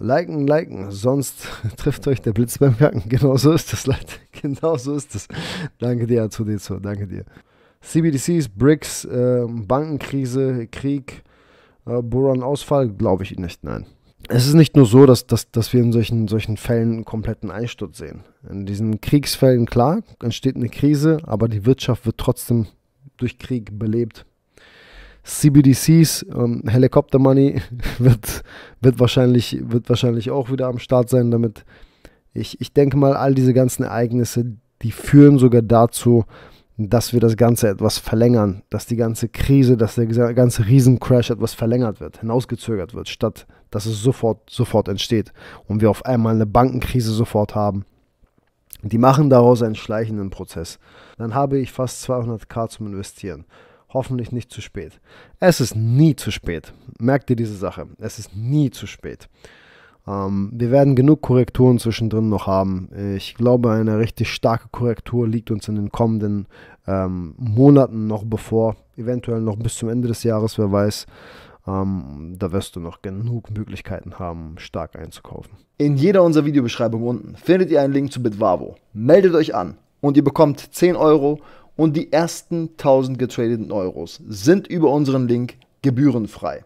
liken, liken, sonst trifft euch der Blitz beim Kacken. Genau so ist das, Leute. Genau so ist das. Danke dir, A2D2, danke dir. CBDCs, BRICS, äh, Bankenkrise, Krieg, äh, Boron-Ausfall, glaube ich nicht, nein. Es ist nicht nur so, dass, dass, dass wir in solchen, solchen Fällen einen kompletten Einsturz sehen. In diesen Kriegsfällen, klar, entsteht eine Krise, aber die Wirtschaft wird trotzdem durch Krieg belebt CBDCs, ähm, Helicopter Money wird, wird, wahrscheinlich, wird wahrscheinlich auch wieder am Start sein, damit ich, ich denke mal, all diese ganzen Ereignisse, die führen sogar dazu, dass wir das Ganze etwas verlängern, dass die ganze Krise, dass der ganze Riesencrash etwas verlängert wird, hinausgezögert wird, statt dass es sofort, sofort entsteht und wir auf einmal eine Bankenkrise sofort haben. Die machen daraus einen schleichenden Prozess. Dann habe ich fast 200k zum Investieren hoffentlich nicht zu spät. Es ist nie zu spät. Merkt ihr diese Sache. Es ist nie zu spät. Ähm, wir werden genug Korrekturen zwischendrin noch haben. Ich glaube, eine richtig starke Korrektur liegt uns in den kommenden ähm, Monaten noch bevor. Eventuell noch bis zum Ende des Jahres, wer weiß. Ähm, da wirst du noch genug Möglichkeiten haben, stark einzukaufen. In jeder unserer Videobeschreibung unten findet ihr einen Link zu Bitwavo. Meldet euch an und ihr bekommt 10 Euro und die ersten 1000 getradeten Euros sind über unseren Link gebührenfrei.